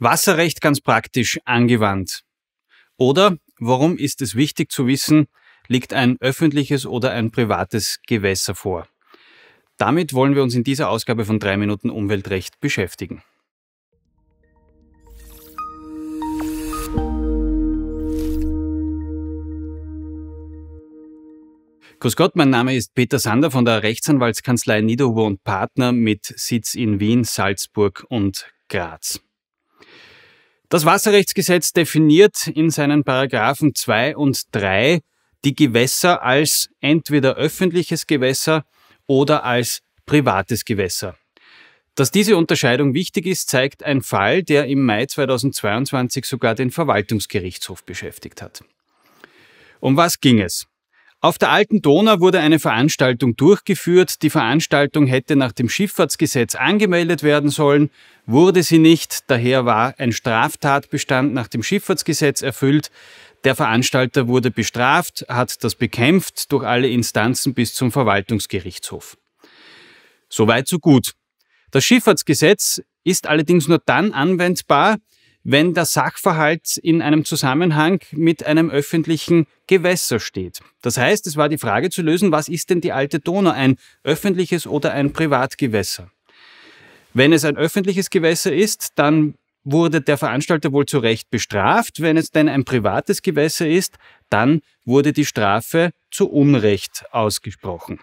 Wasserrecht ganz praktisch angewandt? Oder warum ist es wichtig zu wissen, liegt ein öffentliches oder ein privates Gewässer vor? Damit wollen wir uns in dieser Ausgabe von 3 Minuten Umweltrecht beschäftigen. Grüß Gott, mein Name ist Peter Sander von der Rechtsanwaltskanzlei Niederhuber und Partner mit Sitz in Wien, Salzburg und Graz. Das Wasserrechtsgesetz definiert in seinen Paragraphen 2 und 3 die Gewässer als entweder öffentliches Gewässer oder als privates Gewässer. Dass diese Unterscheidung wichtig ist, zeigt ein Fall, der im Mai 2022 sogar den Verwaltungsgerichtshof beschäftigt hat. Um was ging es? Auf der alten Donau wurde eine Veranstaltung durchgeführt. Die Veranstaltung hätte nach dem Schifffahrtsgesetz angemeldet werden sollen, wurde sie nicht. Daher war ein Straftatbestand nach dem Schifffahrtsgesetz erfüllt. Der Veranstalter wurde bestraft, hat das bekämpft durch alle Instanzen bis zum Verwaltungsgerichtshof. Soweit so gut. Das Schifffahrtsgesetz ist allerdings nur dann anwendbar, wenn der Sachverhalt in einem Zusammenhang mit einem öffentlichen Gewässer steht. Das heißt, es war die Frage zu lösen, was ist denn die alte Donau, ein öffentliches oder ein Privatgewässer? Wenn es ein öffentliches Gewässer ist, dann wurde der Veranstalter wohl zu Recht bestraft. Wenn es denn ein privates Gewässer ist, dann wurde die Strafe zu Unrecht ausgesprochen.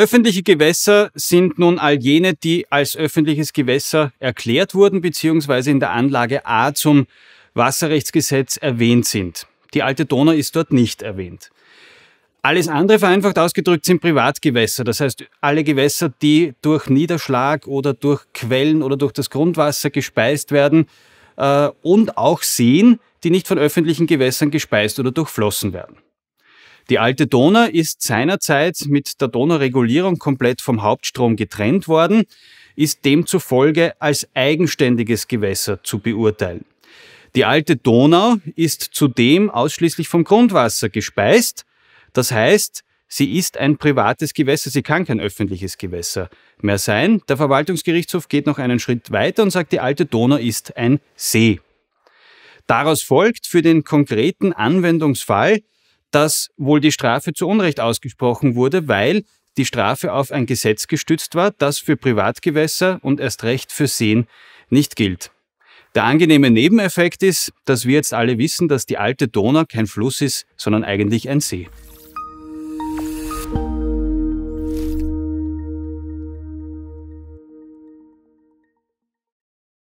Öffentliche Gewässer sind nun all jene, die als öffentliches Gewässer erklärt wurden bzw. in der Anlage A zum Wasserrechtsgesetz erwähnt sind. Die alte Donau ist dort nicht erwähnt. Alles andere vereinfacht ausgedrückt sind Privatgewässer, das heißt alle Gewässer, die durch Niederschlag oder durch Quellen oder durch das Grundwasser gespeist werden äh, und auch Seen, die nicht von öffentlichen Gewässern gespeist oder durchflossen werden. Die alte Donau ist seinerzeit mit der Donauregulierung komplett vom Hauptstrom getrennt worden, ist demzufolge als eigenständiges Gewässer zu beurteilen. Die alte Donau ist zudem ausschließlich vom Grundwasser gespeist. Das heißt, sie ist ein privates Gewässer, sie kann kein öffentliches Gewässer mehr sein. Der Verwaltungsgerichtshof geht noch einen Schritt weiter und sagt, die alte Donau ist ein See. Daraus folgt für den konkreten Anwendungsfall, dass wohl die Strafe zu Unrecht ausgesprochen wurde, weil die Strafe auf ein Gesetz gestützt war, das für Privatgewässer und erst recht für Seen nicht gilt. Der angenehme Nebeneffekt ist, dass wir jetzt alle wissen, dass die alte Donau kein Fluss ist, sondern eigentlich ein See.